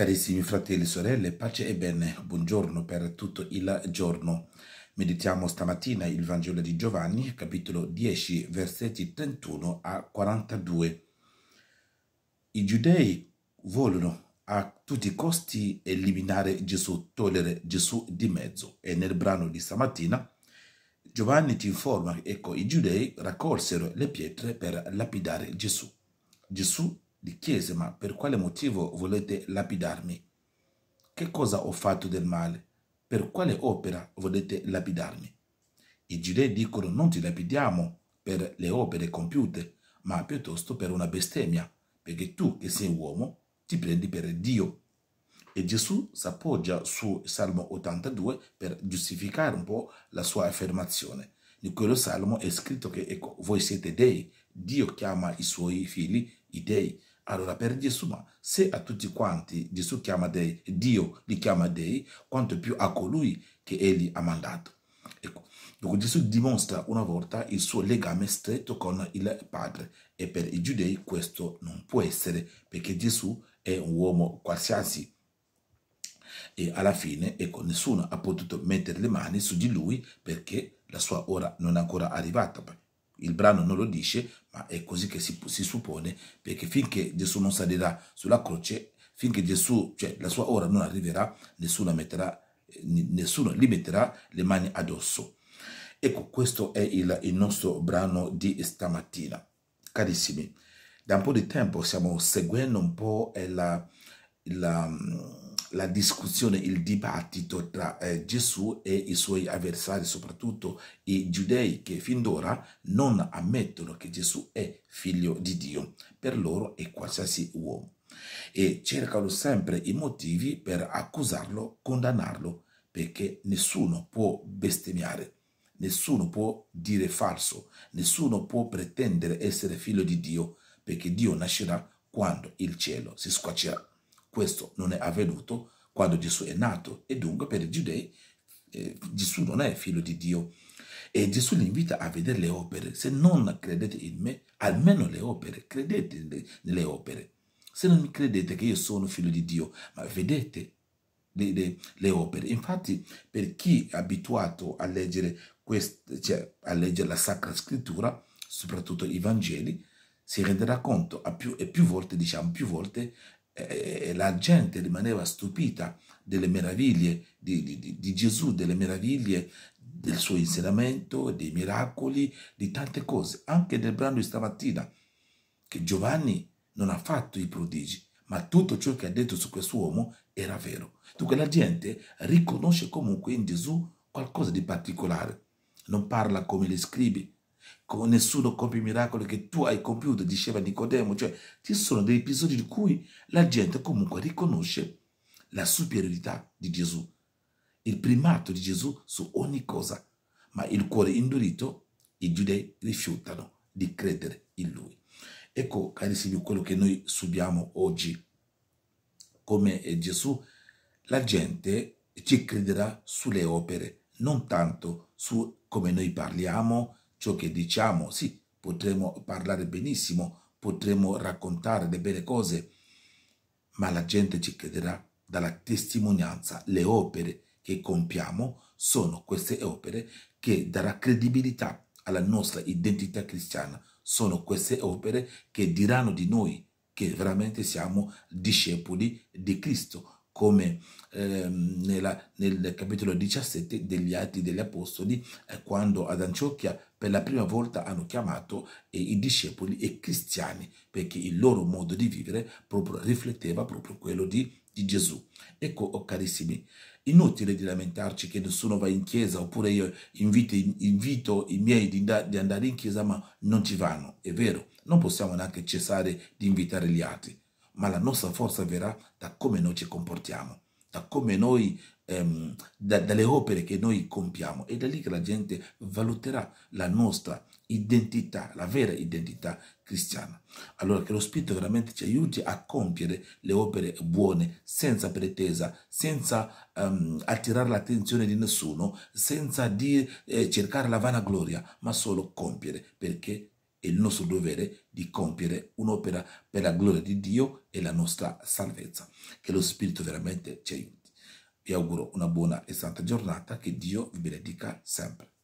Carissimi fratelli e sorelle, pace e bene, buongiorno per tutto il giorno. Meditiamo stamattina il Vangelo di Giovanni, capitolo 10, versetti 31 a 42. I giudei vogliono a tutti i costi eliminare Gesù, togliere Gesù di mezzo. E nel brano di stamattina Giovanni ti informa, ecco, i giudei raccolsero le pietre per lapidare Gesù. Gesù di chiese, ma per quale motivo volete lapidarmi? Che cosa ho fatto del male? Per quale opera volete lapidarmi? I giudei dicono non ti lapidiamo per le opere compiute, ma piuttosto per una bestemmia, perché tu che sei uomo ti prendi per Dio. E Gesù s'appoggia su Salmo 82 per giustificare un po' la sua affermazione. In quello salmo è scritto che ecco, voi siete dei, Dio chiama i suoi figli i dei. Allora per Gesù, ma se a tutti quanti Gesù chiama dei, Dio li chiama dei, quanto più a colui che egli ha mandato. Ecco, dunque Gesù dimostra una volta il suo legame stretto con il Padre e per i giudei questo non può essere perché Gesù è un uomo qualsiasi e alla fine ecco, nessuno ha potuto mettere le mani su di lui perché la sua ora non è ancora arrivata il brano non lo dice, ma è così che si, si suppone, perché finché Gesù non salirà sulla croce, finché Gesù, cioè la sua ora non arriverà, nessuno, metterà, eh, nessuno gli metterà le mani addosso. Ecco, questo è il, il, nostro brano di stamattina. Carissimi, da un po' di tempo stiamo seguendo un po' la, la mm, la discussione, il dibattito tra eh, Gesù e i suoi avversari, soprattutto i giudei che fin d'ora non ammettono che Gesù è figlio di Dio, per loro è qualsiasi uomo, e cercano sempre i motivi per accusarlo, condannarlo, perché nessuno può bestemmiare. Nessuno può dire falso, nessuno può pretendere essere figlio di Dio, perché Dio nascerà quando il cielo si squarcerà questo non è avvenuto quando Gesù è nato e dunque per i giudei eh, Gesù non è figlio di Dio. E Gesù li invita a vedere le opere. Se non credete in me, almeno le opere, credete nelle opere. Se non credete che io sono figlio di Dio, ma vedete le, le, le opere. Infatti, per chi è abituato a leggere, quest, cioè, a leggere la Sacra Scrittura, soprattutto i Vangeli, si renderà conto a più, e più volte, diciamo più volte, e la gente rimaneva stupita delle meraviglie di, di, di Gesù, delle meraviglie del suo insegnamento, dei miracoli, di tante cose, anche del brano di stamattina, che Giovanni non ha fatto i prodigi, ma tutto ciò che ha detto su quest'uomo era vero. Dunque la gente riconosce comunque in Gesù qualcosa di particolare. Non parla come gli scrivi, nessuno compie i miracoli che tu hai compiuto, diceva Nicodemo, cioè ci sono degli episodi di cui la gente comunque riconosce la superiorità di Gesù, il primato di Gesù su ogni cosa, ma il cuore indurito, i giudei rifiutano di credere in lui. Ecco, carissimi, quello che noi subiamo oggi. Come Gesù, la gente ci crederà sulle opere, non tanto su come noi parliamo, ciò che diciamo, sì, potremo parlare benissimo, potremo raccontare le belle cose, ma la gente ci crederà dalla testimonianza, le opere che compiamo sono queste opere che darà credibilità alla nostra identità cristiana, sono queste opere che diranno di noi che veramente siamo discepoli di Cristo, come ehm, nella, nel capitolo 17 degli Atti degli Apostoli, eh, quando ad Antiochia per la prima volta hanno chiamato eh, i discepoli e cristiani, perché il loro modo di vivere proprio rifletteva proprio quello di, di Gesù. Ecco, oh, carissimi, inutile di lamentarci che nessuno va in chiesa, oppure io invito, invito i miei di, di andare in chiesa, ma non ci vanno, è vero, non possiamo neanche cessare di invitare gli altri ma la nostra forza verrà da come noi ci comportiamo, da come noi, ehm, da, dalle opere che noi compiamo. Ed è lì che la gente valuterà la nostra identità, la vera identità cristiana. Allora che lo Spirito veramente ci aiuti a compiere le opere buone, senza pretesa, senza um, attirare l'attenzione di nessuno, senza di, eh, cercare la vanagloria, ma solo compiere, perché è il nostro dovere di compiere un'opera per la gloria di Dio e la nostra salvezza. Che lo Spirito veramente ci aiuti. Vi auguro una buona e santa giornata, che Dio vi benedica sempre.